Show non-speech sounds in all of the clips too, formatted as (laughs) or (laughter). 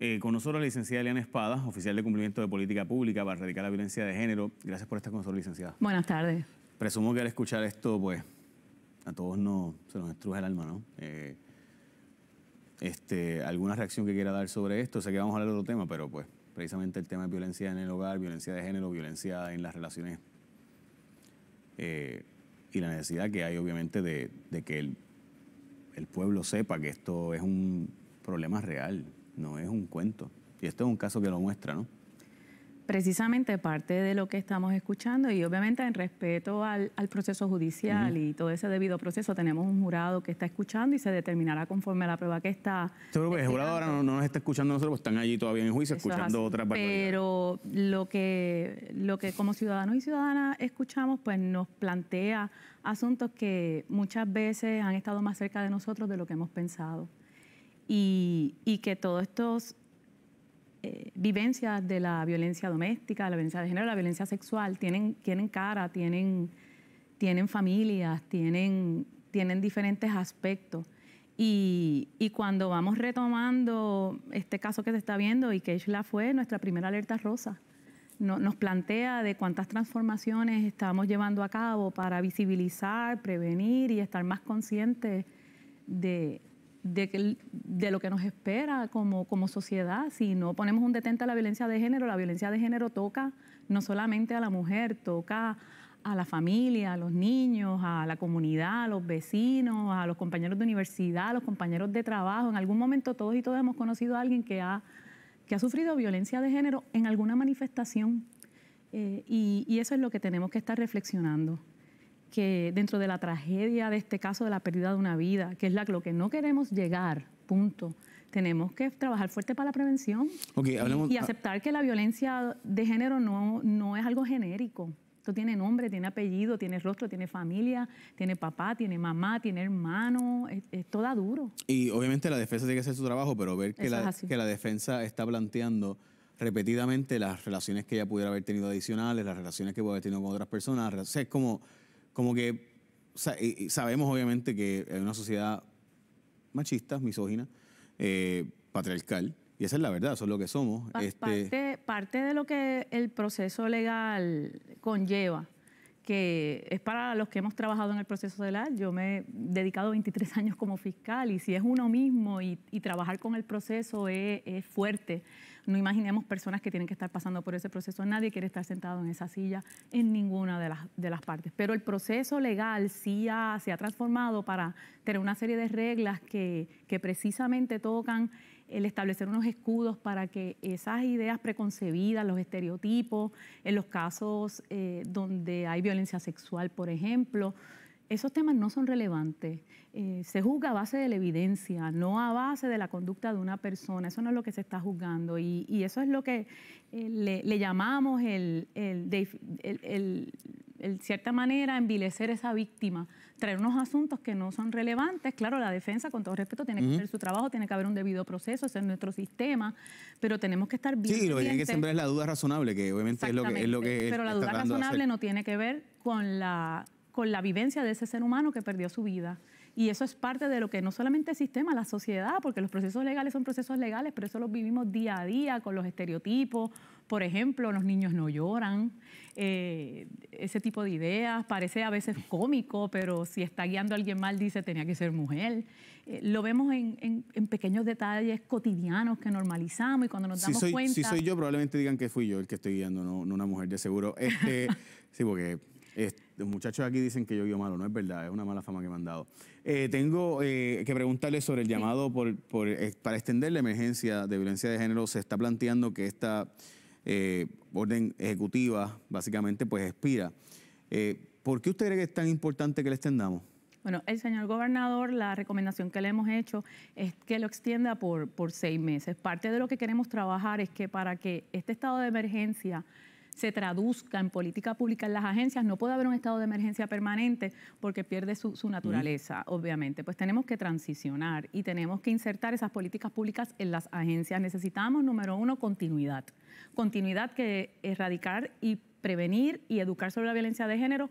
Eh, con nosotros la licenciada Eliana Espada, oficial de cumplimiento de política pública para erradicar la violencia de género. Gracias por estar con nosotros, licenciada. Buenas tardes. Presumo que al escuchar esto, pues, a todos no, se nos estruja el alma, ¿no? Eh, este, ¿Alguna reacción que quiera dar sobre esto? Sé que vamos a hablar de otro tema, pero pues precisamente el tema de violencia en el hogar, violencia de género, violencia en las relaciones eh, y la necesidad que hay obviamente de, que el pueblo sepa que esto es un problema real no es un cuento. Y esto es un caso que lo muestra, ¿no? Precisamente parte de lo que estamos escuchando y obviamente en respeto al, proceso judicial y todo ese debido proceso, tenemos un jurado que está escuchando y se determinará conforme a la prueba que está. el jurado ahora no, nos está escuchando nosotros, pues están allí todavía en juicio escuchando otra parte. Pero lo que, lo que como ciudadanos y ciudadanas escuchamos, pues nos plantea asuntos que muchas veces han estado más cerca de nosotros de lo que hemos pensado y, que todos estos eh, vivencias de la violencia doméstica, la violencia de género, la violencia sexual, tienen, tienen cara, tienen, tienen familias, tienen, tienen diferentes aspectos. Y, y, cuando vamos retomando este caso que se está viendo y que la fue nuestra primera alerta rosa, nos plantea de cuántas transformaciones estamos llevando a cabo para visibilizar, prevenir y estar más conscientes de, de, que, de lo que nos espera como, sociedad. Si no ponemos un detente a la violencia de género, la violencia de género toca no solamente a la mujer, toca a la familia, a los niños, a la comunidad, a los vecinos, a los compañeros de universidad, a los compañeros de trabajo. En algún momento todos y todas hemos conocido a alguien que ha, que ha sufrido violencia de género en alguna manifestación. Eh, y eso es lo que tenemos que estar reflexionando que dentro de la tragedia de este caso de la pérdida de una vida, que es la, lo que no queremos llegar, punto, tenemos que trabajar fuerte para la prevención y, ah. aceptar que la violencia de género no, no es algo genérico. Esto tiene nombre, tiene apellido, tiene rostro, tiene familia, tiene papá, tiene mamá, tiene hermano, es, toda duro. Y obviamente la defensa tiene que hacer su trabajo, pero ver que, la, que la defensa está planteando repetidamente las relaciones que ella pudiera haber tenido adicionales, las relaciones que puede haber tenido con otras personas, o sea, es como como que sabemos obviamente que hay una sociedad machista, misógina, eh, patriarcal, y esa es la verdad, eso es lo que somos. Este parte, de lo que el proceso legal conlleva, que es para los que hemos trabajado en el proceso legal, yo me he dedicado 23 años como fiscal y si es uno mismo y, trabajar con el proceso es fuerte. No imaginemos personas que tienen que estar pasando por ese proceso. Nadie quiere estar sentado en esa silla en ninguna de las, de las partes. Pero el proceso legal sí se ha transformado para tener una serie de reglas que, que precisamente tocan el establecer unos escudos para que esas ideas preconcebidas, los estereotipos, en los casos eh, donde hay violencia sexual, por ejemplo, esos temas no son relevantes. Eh, se juzga a base de la evidencia, no a base de la conducta de una persona. Eso no es lo que se está juzgando. Y, eso es lo que eh, le, llamamos, el, el, cierta manera, envilecer esa víctima. Traer unos asuntos que no son relevantes. Claro, la defensa, con todo respeto, tiene que hacer su trabajo, tiene que haber un debido proceso, ese es nuestro sistema. Pero tenemos que estar bien. Sí, lo que que sembrar es la duda razonable, que obviamente es lo que, es lo que. Pero la duda razonable no tiene que ver con la con la vivencia de ese ser humano que perdió su vida. Y eso es parte de lo que no solamente el sistema, la sociedad, porque los procesos legales son procesos legales, pero eso los vivimos día a día con los estereotipos. Por ejemplo, los niños no lloran, eh, ese tipo de ideas. Parece a veces cómico, pero si está guiando a alguien mal, dice tenía que ser mujer. Eh, lo vemos en, pequeños detalles cotidianos que normalizamos y cuando nos damos si soy, cuenta. Si soy yo, probablemente digan que fui yo el que estoy guiando, no, una mujer, de seguro. Este, (laughs) sí, porque los muchachos aquí dicen que yo vivo malo, no es verdad, es una mala fama que me han dado. Eh, tengo eh, que preguntarle sobre el llamado por, eh, para extender la emergencia de violencia de género. Se está planteando que esta orden ejecutiva básicamente pues expira. ¿Por qué usted cree que es tan importante que la extendamos? Bueno, el señor gobernador, la recomendación que le hemos hecho es que lo extienda por, por seis meses. Parte de lo que queremos trabajar es que para que este estado de emergencia se traduzca en política pública en las agencias, no puede haber un estado de emergencia permanente porque pierde su, naturaleza, obviamente. Pues tenemos que transicionar y tenemos que insertar esas políticas públicas en las agencias. Necesitamos, número uno, continuidad. Continuidad que erradicar y prevenir y educar sobre la violencia de género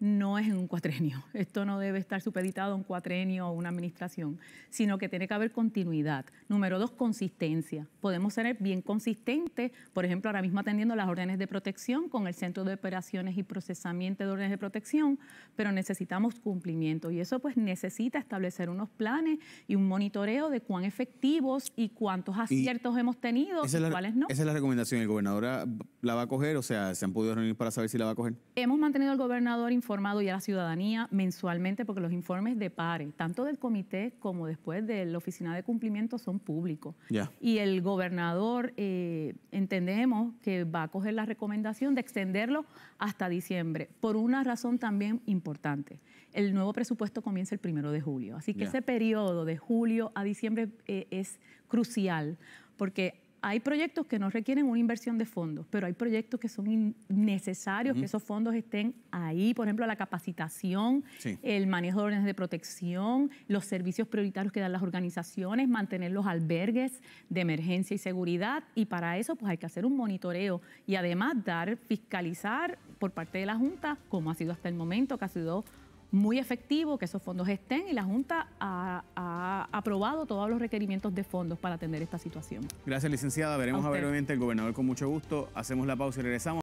no es en un cuatrenio. (laughs) Esto no debe estar supeditado a un cuatrenio o una administración, sino que tiene que haber continuidad. Número dos, consistencia. Podemos ser bien consistentes, por ejemplo, ahora mismo atendiendo las órdenes de protección con el Centro de Operaciones y Procesamiento de órdenes de protección, pero necesitamos cumplimiento y eso pues necesita establecer unos planes y un monitoreo de cuán efectivos y cuántos aciertos hemos tenido y cuáles no. Esa es la recomendación. ¿El gobernador ah, la va a coger? O sea, ¿se han podido reunir para saber si la va a coger? Hemos mantenido al gobernador informado ya la ciudadanía mensualmente porque los informes de PARE, tanto del comité como después de la oficina de cumplimiento, son públicos. Y el gobernador eh, entendemos que va a coger la recomendación de extenderlo hasta diciembre, por una razón también importante. El nuevo presupuesto comienza el primero de julio, así que ese periodo de julio a diciembre eh, es crucial porque hay proyectos que no requieren una inversión de fondos, pero hay proyectos que son necesarios que esos fondos estén ahí. Por ejemplo, la capacitación, el manejo de órdenes de protección, los servicios prioritarios que dan las organizaciones, mantener los albergues de emergencia y seguridad. Y para eso, pues hay que hacer un monitoreo y además dar, fiscalizar por parte de la Junta, como ha sido hasta el momento, que ha sido muy efectivo que esos fondos estén y la Junta ha, aprobado todos los requerimientos de fondos para atender esta situación. Gracias, licenciada. Veremos a, ver, obviamente, el gobernador con mucho gusto. Hacemos la pausa y regresamos.